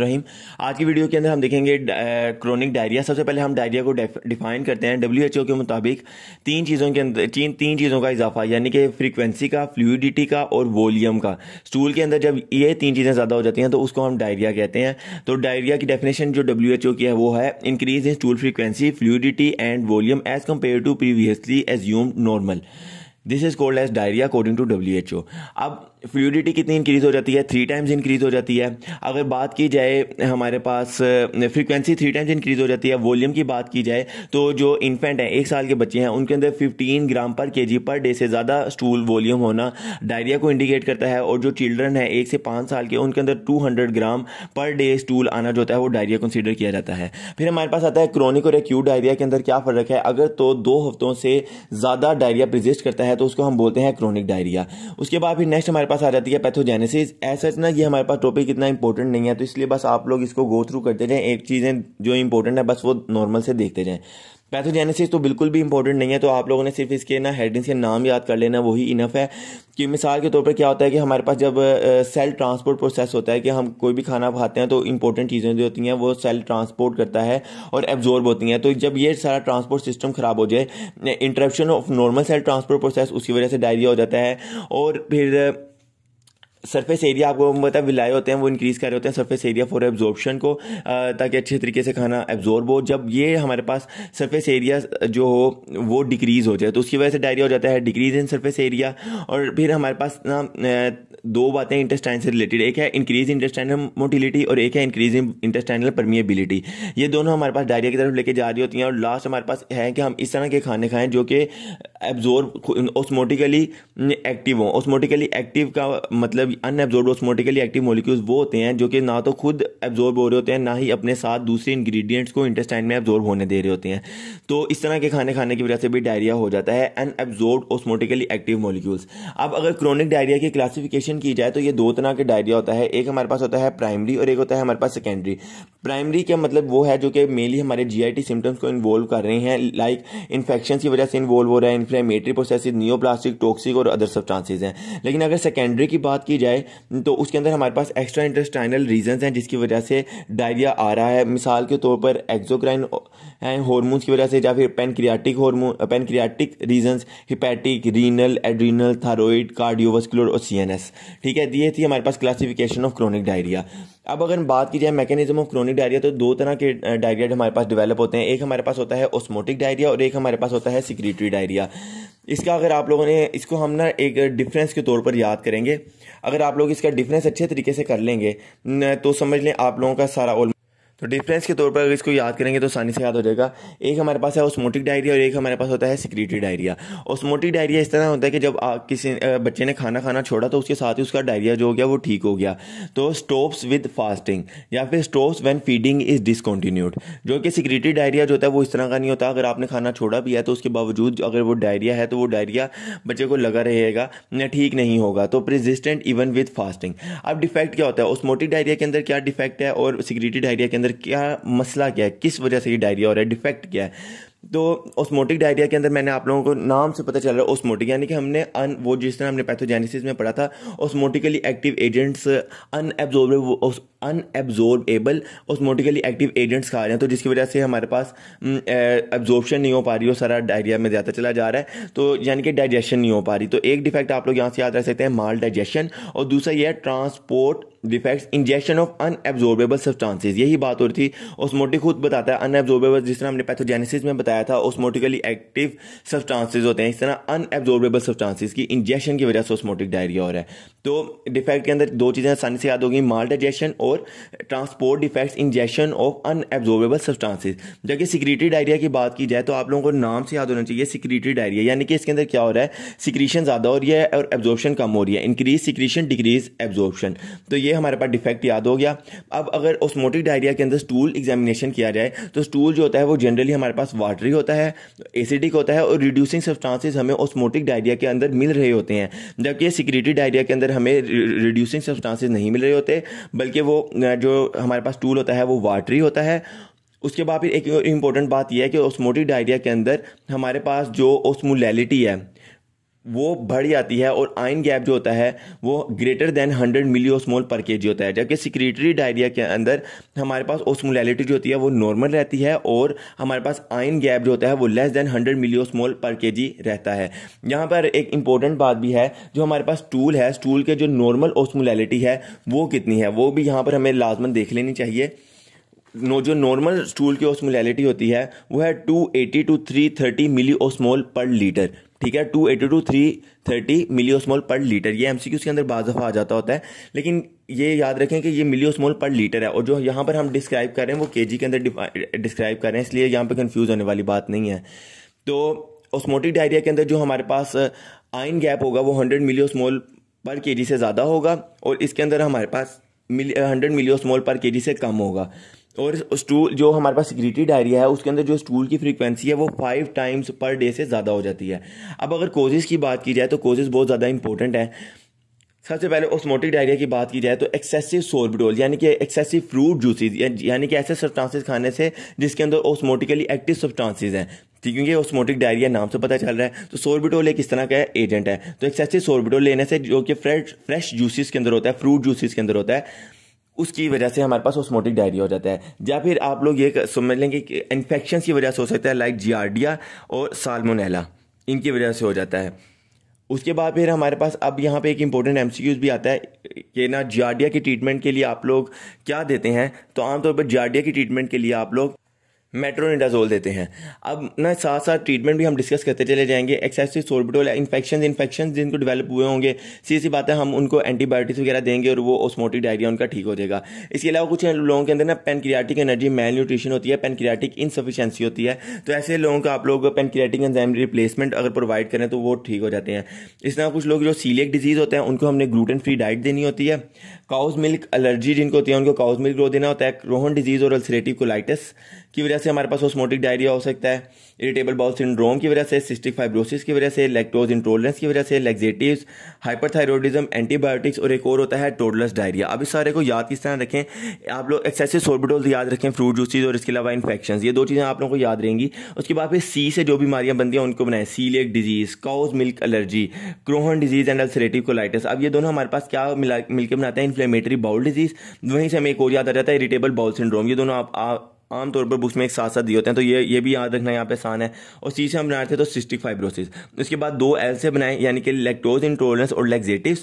रहीम आज की वीडियो के अंदर हम देखेंगे क्रोनिक डायरिया सबसे पहले हम डायरिया को डिफाइन करते हैं डब्ल्यू के मुताबिक तीन चीज़ों के अंदर तीन तीन चीज़ों का इजाफा यानी कि फ्रीक्वेंसी का फ्लूडिटी का और वॉल्यूम का स्टूल के अंदर जब ये तीन चीज़ें ज़्यादा हो जाती हैं तो उसको हम डायरिया कहते हैं तो डायरिया की डेफिनेशन जो डब्ल्यू की है वो है increase in stool frequency fluidity and volume as compared to previously assumed normal this is called as diarrhoea according to W अब फ्लूडिटी कितनी इंक्रीज़ हो जाती है थ्री टाइम्स इंक्रीज़ हो जाती है अगर बात की जाए हमारे पास फ्रीक्वेंसी थ्री टाइम्स इंक्रीज़ हो जाती है वॉल्यूम की बात की जाए तो जो इन्फेंट हैं एक साल के बच्चे हैं उनके अंदर 15 ग्राम पर केजी पर डे से ज़्यादा स्टूल वॉल्यूम होना डायरिया को इंडिकेट करता है और जो चिल्ड्रन है एक से पाँच साल के उनके अंदर to gram per day stool आना जो होता है वो डायरिया कंसिडर किया जाता है फिर हमारे पास आता है क्रोनिक और एक्यूट डायरिया के अंदर क्या फ़र्क है अगर तो दो हफ्तों से ज़्यादा डायरिया प्रजिस्ट करता है तो उसको हम बोलते हैं क्रोनिक डायरिया उसके बाद फिर नेक्स्ट हमारे पास आ जाती है पैथोजेनेसिस ऐसा ना ये हमारे पास टॉपिक इतना इंपॉर्टेंट नहीं है तो इसलिए बस आप लोग इसको गो थ्रू करते जाएं एक चीज़ें जो इंपॉर्टेंट है बस वो नॉर्मल से देखते जाएं पैथोजेनेसिस तो बिल्कुल भी इंपॉर्टेंट नहीं है तो आप लोगों ने सिर्फ इसके ना हेडिंग्स के नाम याद कर लेना वही इनफ है कि मिसाल के तौर पर क्या होता है कि हमारे पास जब सेल ट्रांसपोर्ट प्रोसेस होता है कि हम कोई भी खाना खाते हैं तो इंपॉर्टेंट चीज़ें जो होती हैं वो सेल ट्रांसपोर्ट करता है और एब्जॉर्ब होती हैं तो जब ये सारा ट्रांसपोर्ट सिस्टम ख़राब हो जाए interruption of normal cell transport process उसकी वजह से डायरिया हो जाता है और फिर सरफेस एरिया आपको मतलब विलाए होते हैं वो इंक्रीज़ कर रहे होते हैं सरफेस एरिया फॉर एब्जॉर्बशन को ताकि अच्छे तरीके से खाना एब्जॉर्ब हो जब ये हमारे पास सरफेस एरिया जो हो वो डिक्रीज़ हो जाए तो उसकी वजह से डायरिया हो जाता है डिक्रीज़ इन सरफेस एरिया और फिर हमारे पास ना दो बातें इंटेस्टाइन से रिलेटेड एक है इंक्रीज इंटेस्टाइनल मोटिलिटी और एक है इंक्रीज इंटेस्टाइनल परमिएबिलिटी ये दोनों हमारे पास डायरिया की तरफ लेके जा रही होती हैं और लास्ट हमारे पास है कि हम इस तरह के खाने खाएं जो कि एब्जॉर्ब ऑस्मोटिकली एक्टिव हों ऑस्मोटिकली एक्टिव का मतलब अनएब्जॉर्ब ऑस्मोटिकली एक्टिव मोलिक्यूल्स वो होते हैं जो कि ना तो खुद एब्जॉर्ब हो रहे होते हैं ना ही अपने साथ दूसरे इंग्रीडियंट्स को इंटेस्टाइन में एब्जॉर्ब होने दे रहे होते हैं तो इस तरह के खाने खाने की वजह से भी डायरिया हो जाता है अनएब्जॉर्ब ऑस्मोटिकली एक्टिव मोलिक्यूल्स अब अगर क्रोनिक डायरिया की क्लासिफिकेशन डिफ्रेंशिएशन की जाए तो ये दो तरह के डायरिया होता है एक हमारे पास होता है प्राइमरी और एक होता है हमारे पास सेकेंडरी प्राइमरी का मतलब वो है जो कि मेनली हमारे जीआईटी सिम्टम्स को इन्वॉल्व कर रहे हैं लाइक इन्फेक्शन की वजह से इन्वॉल्व हो रहा है इन्फ्लेमेटरी प्रोसेस नियोप्लास्टिक टॉक्सिक और अदर चांसेज हैं लेकिन अगर सेकेंडरी की बात की जाए तो उसके अंदर हमारे पास एक्स्ट्रा इंटेस्टाइनल रीजन हैं जिसकी वजह से डायरिया आ रहा है मिसाल के तौर पर एक्जोक्राइन हॉर्मोन्स की वजह से या फिर pancreatic hormone pancreatic region hepatic renal adrenal thyroid cardiovascular और सीएनएस ठीक है दिए थी हमारे पास क्लासिफिकेशन ऑफ क्रोनिक डायरिया अब अगर बात की जाए मैकेनिज्म ऑफ क्रोनिक डायरिया तो दो तरह के डायरिया हमारे पास डेवलप होते हैं एक हमारे पास होता है ओस्मोटिक डायरिया और एक हमारे पास होता है सिक्रेटरी डायरिया इसका अगर आप लोगों ने इसको हम ना एक डिफरेंस के तौर पर याद करेंगे अगर आप लोग इसका डिफरेंस अच्छे तरीके से कर लेंगे तो समझ लें आप लोगों का सारा तो डिफरेंस के तौर पर अगर इसको याद करेंगे तो आसानी से याद हो जाएगा एक हमारे पास है ऑस्मोटिक डायरिया और एक हमारे पास होता है सिक्रीटरी डायरिया ऑस्मोटिक डायरिया इस तरह होता है कि जब किसी बच्चे ने खाना खाना छोड़ा तो उसके साथ ही उसका डायरिया जो हो गया वो ठीक हो गया तो स्टोप्स विद फास्टिंग या फिर stops when feeding is discontinued जो कि सिक्रीटरी डायरिया जो होता है वो इस तरह का नहीं होता अगर आपने खाना छोड़ा भी है तो उसके बावजूद अगर वो डायरिया है तो वो डायरिया बच्चे को लगा रहेगा या ठीक नहीं होगा तो प्रिजिस्टेंट इवन विद फास्टिंग अब डिफेक्ट क्या होता है ऑस्मोटिक डायरिया के अंदर क्या डिफेक्ट है और सिक्रिटी डायरिया के अंदर अंदर क्या मसला क्या है किस वजह से ये डायरिया हो रहा है डिफेक्ट क्या है तो ऑस्मोटिक डायरिया के अंदर मैंने आप लोगों को नाम से पता चल रहा है ऑस्मोटिक यानी कि हमने अन वो जिस तरह हमने पैथोजेनेसिस में पढ़ा था osmotically active agents unabsorbable unabsorbable osmotically active agents खा रहे हैं तो जिसकी वजह से हमारे पास एब्जॉर्बशन नहीं हो पा रही और सारा डायरिया में ज़्यादा चला जा रहा है तो यानी कि डाइजेशन नहीं हो पा रही तो एक डिफेक्ट आप लोग यहाँ से याद रख सकते हैं माल डाइजेशन और दूसरा यह transport defects injection of unabsorbable substances यही बात हो रही थी ऑस्मोटिक खुद बताता है अनएब्जॉर्बेबल जिस तरह हमने पैथोजेनेसिस में बताया था ऑस्मोटिकली एक्टिव सब्सटेंसेस होते हैं इस तरह अनएब्जॉर्बेबल सब्सटेंसेस की इंजेक्शन की वजह से ऑस्मोटिक डायरिया हो रहा है तो डिफेक्ट के अंदर दो चीज़ें आसानी से याद होगी माल डाइजेशन और transport defects injection of unabsorbable substances जबकि सिक्रीटरी डायरिया की बात की जाए तो आप लोगों को नाम से याद होना चाहिए सिक्रीटरी डायरिया यानी कि इसके अंदर क्या हो रहा है सिक्रीशन ज़्यादा हो रही है और एब्जॉर्प्शन कम हो रही है इंक्रीज सिक्रीशन डिक्रीज एब्जॉर्प्शन तो ये ये हमारे पास डिफेक्ट याद हो गया अब अगर ओस्मोटिक डायरिया के अंदर स्टूल एग्जामिनेशन किया जाए तो स्टूल जो होता है वो जनरली हमारे पास वाटरी होता है एसिडिक होता है और रिड्यूसिंग सब्सटांसिस हमें ऑस्मोटिक डायरिया के अंदर मिल रहे होते हैं जबकि सिक्योरिटी डायरिया के अंदर हमें रिड्यूसिंग सब्सटांसिस नहीं मिल रहे होते बल्कि वो जो हमारे पास स्टूल होता है वो वाटरी होता है उसके बाद फिर एक इम्पॉर्टेंट बात यह है कि ऑस्मोटिक डायरिया के अंदर हमारे पास जो ऑस्मोलैलिटी है वो बढ़ जाती है और आयन गैप जो होता है वो greater than hundred milliosmole per K होता है जबकि सिक्रेटरी डायरिया के अंदर हमारे पास ओसमोलैलिटी जो होती है वो नॉर्मल रहती है और हमारे पास आयन गैप जो होता है वो less than hundred milliosmole per K रहता है यहाँ पर एक इंपॉर्टेंट बात भी है जो हमारे पास स्टूल है स्टूल के जो नॉर्मल ओसमोलैलिटी है वो कितनी है वो भी यहाँ पर हमें लाजमन देख लेनी चाहिए नो जो नॉर्मल स्टूल की ओसमोलैलिटी होती है वो है 280 टू 330 मिली ओसमोल पर लीटर ठीक है two eighty two three thirty milliosmole per litre ये एमसीक्यूज के अंदर बाज दफ़ा आ जाता होता है लेकिन ये याद रखें कि ये मिलियोस्मोल पर लीटर है और जो यहाँ पर हम डिस्क्राइब कर रहे हैं वो के के अंदर डिस्क्राइब कर रहे हैं इसलिए यहाँ पर कन्फ्यूज़ होने वाली बात नहीं है तो ऑस्मोटिक डायरिया के अंदर जो हमारे पास आयन uh, गैप होगा वो हंड्रेड मिलियोस्मोल पर के से ज़्यादा होगा और इसके अंदर हमारे पास हंड्रेड मिलियोस्मोल पर के से कम होगा और स्टूल जो हमारे पास सिक्रिटी डायरिया है उसके अंदर जो स्टूल की फ्रीक्वेंसी है वो फाइव टाइम्स पर डे से ज़्यादा हो जाती है अब अगर कोजेज़ की बात की जाए तो कोजेज़ बहुत ज़्यादा इंपॉर्टेंट है सबसे पहले ओस्मोटिक डायरिया की बात की जाए तो एक्सेसिव सोरबिडोल यानी कि एक्सेसिव फ्रूट जूसेज यानी कि ऐसे सब्सटेंसेस खाने से जिसके अंदर ओस्मोटिकली एक्टिव सब्सटांसिस हैं ठीक क्योंकि ओस्मोटिक डायरिया नाम से पता चल रहा है तो सोरबिटोल एक इस तरह का एजेंट है तो एक्सेसिव सोरबिटोल लेने से जो कि फ्रेश फ्रेश जूसेज के अंदर होता है फ्रूट जूसेज के अंदर होता है उसकी वजह से हमारे पास ऑस्मोटिक डायरिया हो जाता है या फिर आप लोग ये समझ लेंगे कि इन्फेक्शन की वजह से हो सकता है लाइक जियार्डिया और सालमोनेला इनकी वजह से हो जाता है उसके बाद फिर हमारे पास अब यहाँ पे एक इम्पोर्टेंट एम भी आता है कि ना जियार्डिया की ट्रीटमेंट के लिए आप लोग क्या देते हैं तो आमतौर पर जियार्डिया की ट्रीटमेंट के लिए आप लोग मेट्रोनिडाजोल देते हैं अब ना साथ साथ ट्रीटमेंट भी हम डिस्कस करते चले जाएंगे एक्सेसिव सोर्बिटोल इन्फेक्शन इन्फेक्शन जिनको डेवलप हुए होंगे सीधी सी बातें हम उनको एंटीबायोटिक्स वगैरह देंगे और वो ओस्मोटिक डायरिया उनका ठीक हो जाएगा इसके अलावा कुछ लोगों के अंदर ना पेनक्रियाटिक एनर्जी मेल न्यूट्रिशन होती है पेनक्रियाटिक इनसफिशेंसी होती है तो ऐसे लोगों का आप लोग पेनक्रियाटिक एंजाइम रिप्लेसमेंट अगर प्रोवाइड करें तो वो ठीक हो जाते हैं इस तरह कुछ लोग जो सीलियक डिजीज़ होते हैं उनको हमने ग्लूटेन फ्री डाइट देनी होती है काउज मिल्क एलर्जी जिनको होती है उनको काउज मिल्क रो देना होता है रोहन डिजीज़ और अल्सरेटिव कोलाइटिस की वजह वजह से हमारे पास ऑस्मोटिक डायरिया हो सकता है इरिटेबल बाउल सिंड्रोम की वजह से सिस्टिक फाइब्रोसिस की वजह से लैक्टोज इंट्रोलेंस की वजह से लेग्जेटिव्स हाइपरथायरोडिज्म एंटीबायोटिक्स और एक और होता है टोडलस डायरिया अब इस सारे को याद किस तरह रखें आप लोग एक्सेसिव सोर्बिटोल याद रखें फ्रूट जूसेज और इसके अलावा इन्फेक्शन ये दो चीज़ें आप लोगों को याद रहेंगी उसके बाद फिर सी से जो बीमारियाँ बनती हैं उनको बनाए coeliac disease cow's milk allergy Crohn disease and ulcerative colitis अब ये दोनों हमारे पास क्या मिला मिलकर बनाते हैं इन्फ्लेमेटरी बाउल डिजीज़ वहीं से हमें एक और याद आ जाता है इरिटेबल बाउल सिंड्रोम ये दोनों आप आमतौर पर बुक्स में एक साथ साथ दिए होते हैं तो ये ये भी याद रखना यहाँ पे आसान है और सी से हम बनाते हैं थे तो सिस्टिक फाइब्रोसिस इसके बाद दो एल से बनाए यानी कि लेक्टोज इंटोलेंस और लेगजेटिव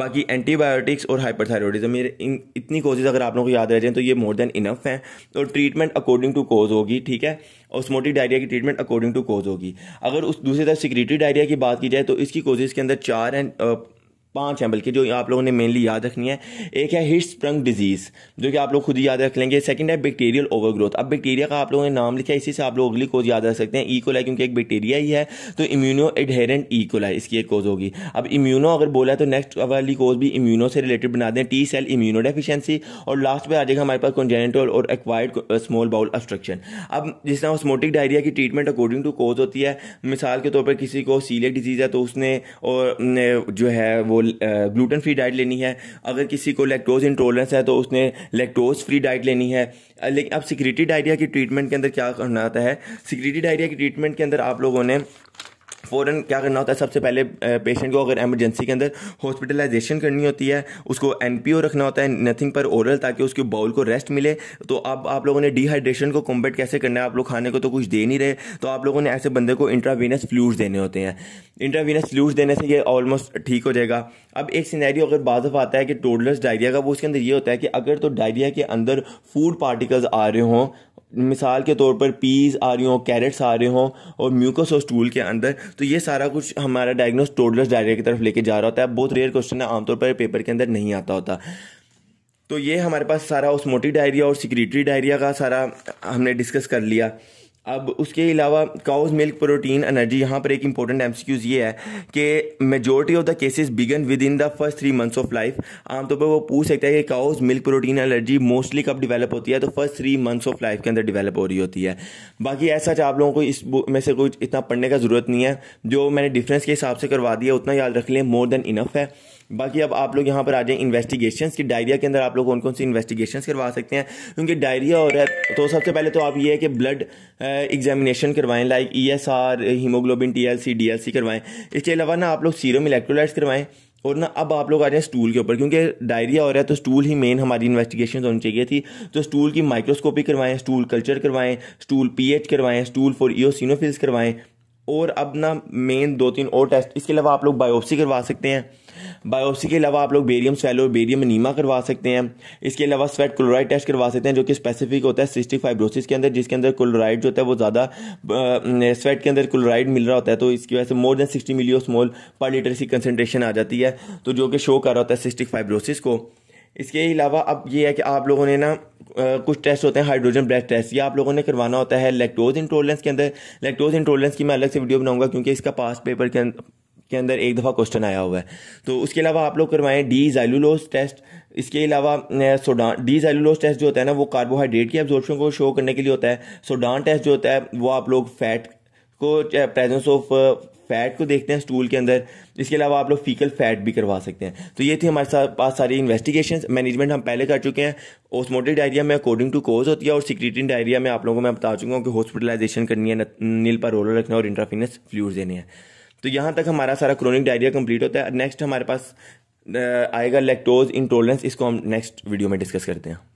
बाकी एंटीबायोटिक्स और हाइपरथायरॉयडिज्म ये इतनी कोजेज अगर आप लोगों को याद रह जाए तो ये मोर देन इनफ हैं और ट्रीटमेंट अकॉर्डिंग टू कोज होगी ठीक है ऑस्मोटिक डायरिया की ट्रीटमेंट अकॉर्डिंग टू कोज होगी अगर उस दूसरी तरफ सिक्रेटरी डायरिया की बात की जाए तो इसकी कोजेज के अंदर चार एंड पांच हैं बल्कि जो आप लोगों ने मेनली याद रखनी है एक है हिट स्प्रंग डिजीज़ जो कि आप लोग खुद ही याद रख लेंगे सेकंड है बैक्टीरियल ओवरग्रोथ अब बैक्टीरिया का आप लोगों ने नाम लिखा है इसी से आप लोग अगली कोज याद रख सकते हैं ई e. कोला क्योंकि एक बैक्टीरिया ही है तो इम्यूनो एडहेरेंट ई कोलाई इसकी एक कोज होगी अब इम्यूनो अगर बोला तो नेक्स्ट वाली कोज भी इम्यूनो से रिलेटेड बना दें टी सेल इम्यूनो डेफिशेंसी और लास्ट पर आ जाएगा हमारे पास कॉन्जेनेटल और एक्वायर्ड स्मॉल बाउल ऑब्स्ट्रक्शन अब जिस तरह ऑस्मोटिक डायरिया की ट्रीटमेंट अकॉर्डिंग टू कोज होती है मिसाल के तौर पर किसी को सीलिया डिजीज़ है तो उसने और जो है वो को ग्लूटन फ्री डाइट लेनी है अगर किसी को लेक्टोज इंटॉलरेंस है तो उसने लेक्टोज फ्री डाइट लेनी है लेकिन अब सिक्रेटी डायरिया की ट्रीटमेंट के अंदर क्या करना आता है सिक्रेटी डायरिया की ट्रीटमेंट के अंदर आप लोगों ने फ़ौरन क्या करना होता है सबसे पहले पेशेंट को अगर एमरजेंसी के अंदर हॉस्पिटलाइजेशन करनी होती है उसको एन रखना होता है नथिंग पर ओरल ताकि उसके बाउल को रेस्ट मिले तो अब आप लोगों ने डिहाइड्रेशन को कॉम्बेट कैसे करना है आप लोग खाने को तो कुछ दे नहीं रहे तो आप लोगों ने ऐसे बंदे को इंट्रावीनस फ्लूड देने होते हैं इंट्रावीनस फ्लूड देने से ये ऑलमोस्ट ठीक हो जाएगा अब एक सिनेरियो अगर बाजफ आता है कि टोडलर्स डायरिया का वो उसके अंदर ये होता है कि अगर तो डायरिया के अंदर फूड पार्टिकल्स आ रहे हों मिसाल के तौर पर पीज आ रही हों कैरेट्स आ रहे हों और म्यूकस और स्टूल के अंदर तो ये सारा कुछ हमारा डायग्नोस टोडलस डायरिया की तरफ लेके जा रहा होता है बहुत रेयर क्वेश्चन है आमतौर पर पेपर के अंदर नहीं आता होता तो ये हमारे पास सारा मोटी डायरिया और सिक्रेटरी डायरिया का सारा हमने डिस्कस कर लिया अब उसके अलावा काउज मिल्क प्रोटीन एनर्जी यहाँ पर एक इंपॉर्टेंट एमसीक्यूज ये है कि majority of the cases begin with in the first three months of life आमतौर पर वो पूछ सकते हैं कि cow's milk protein allergy mostly कब डेवलप होती है तो first three months of life के अंदर डेवलप हो रही होती है बाकी ऐसा आप लोगों को इस में से कुछ इतना पढ़ने का ज़रूरत नहीं है जो मैंने डिफरेंस के हिसाब से करवा दिया उतना याद रख लें मोर देन इनफ है बाकी अब आप लोग यहाँ पर आ जाएं इन्वेस्टिगेशंस की डायरिया के अंदर आप लोग कौन कौन सी इन्वेस्टिगेशंस करवा सकते हैं क्योंकि डायरिया हो रहा है तो सबसे पहले तो आप ये है कि ब्लड एग्जामिनेशन करवाएं like E S R haemoglobin T L C D L C करवाएं इसके अलावा ना आप लोग सीरम इलेक्ट्रोलाइट्स करवाएं और ना अब आप लोग आ जाएँ स्टूल के ऊपर क्योंकि डायरिया हो रहा है तो स्टूल ही मेन हमारी इन्वेस्टिगेशन होनी चाहिए थी तो स्टूल की माइक्रोस्कोपी करवाएं स्टूल कल्चर करवाएं स्टूल पीएच करवाएं स्टूल फॉर ईओसिनोफिल्स करवाएं और अब ना मेन दो तीन और टेस्ट इसके अलावा आप लोग बायोप्सी करवा सकते हैं बायोप्सी के अलावा आप लोग बेरियम सेलो और बेरियम नीमा करवा सकते हैं इसके अलावा स्वेट क्लोराइड टेस्ट करवा सकते हैं जो कि स्पेसिफिक होता है सिस्टिक फाइब्रोसिस के अंदर जिसके अंदर क्लोराइड जो होता है वो ज़्यादा स्वेट के अंदर क्लोराइड मिल रहा होता है तो इसकी वजह से more than sixty milliosmole per litre की कंसनट्रेशन आ जाती है तो जो कि शो कर रहा होता है सिस्टिक फाइब्रोसिस को इसके अलावा अब ये है कि आप लोगों ने ना कुछ टेस्ट होते हैं हाइड्रोजन ब्लड टेस्ट ये आप लोगों ने करवाना होता है लेक्टोज इंट्रोलेंस के अंदर लेक्टोज इंट्रोलेंस की मैं अलग से वीडियो बनाऊंगा क्योंकि इसका पास पेपर के अंदर के अंदर एक दफ़ा क्वेश्चन आया हुआ है तो उसके अलावा आप लोग करवाएं डी जैलुलोस टेस्ट इसके अलावा सोडान डी जैलुलोस टेस्ट जो होता है ना वो कार्बोहाइड्रेट की एब्जॉर्प्शन को शो करने के लिए होता है सोडान टेस्ट जो होता है वो आप लोग फैट को प्रेजेंस ऑफ फैट को देखते हैं स्टूल के अंदर इसके अलावा आप लोग फीकल फैट भी करवा सकते हैं तो ये थी हमारे साथ पास सारी इन्वेस्टिगेशन मैनेजमेंट हम पहले कर चुके हैं ओस्मोटिक डायरिया में अकॉर्डिंग टू कोज होती है और सिक्रेटिन डायरिया में आप लोगों को मैं बता चुका हूँ कि हॉस्पिटलाइजेशन करनी है नील पर रोलर रखना और इंट्राफिनस फ्लूड देने हैं तो यहाँ तक हमारा सारा क्रोनिक डायरिया कंप्लीट होता है नेक्स्ट हमारे पास आएगा लेक्टोज इंटोलरेंस इसको हम नेक्स्ट वीडियो में डिस्कस करते हैं